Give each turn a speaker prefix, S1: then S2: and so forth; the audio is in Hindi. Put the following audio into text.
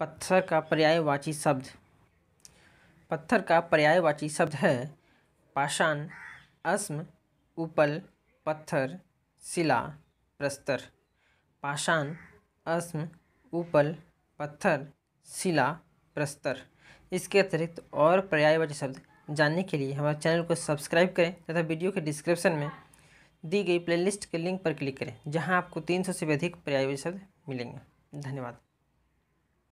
S1: पत्थर का पर्यायवाची शब्द पत्थर का पर्यायवाची शब्द है पाषाण अस्म उपल पत्थर शिला प्रस्तर पाषाण अस्म उपल पत्थर शिला प्रस्तर इसके अतिरिक्त और पर्यायवाची शब्द जानने के लिए हमारे चैनल को सब्सक्राइब करें तथा वीडियो के डिस्क्रिप्शन में दी गई प्लेलिस्ट के लिंक पर क्लिक करें जहां आपको 300 से भी अधिक पर्यायवाची शब्द मिलेंगे धन्यवाद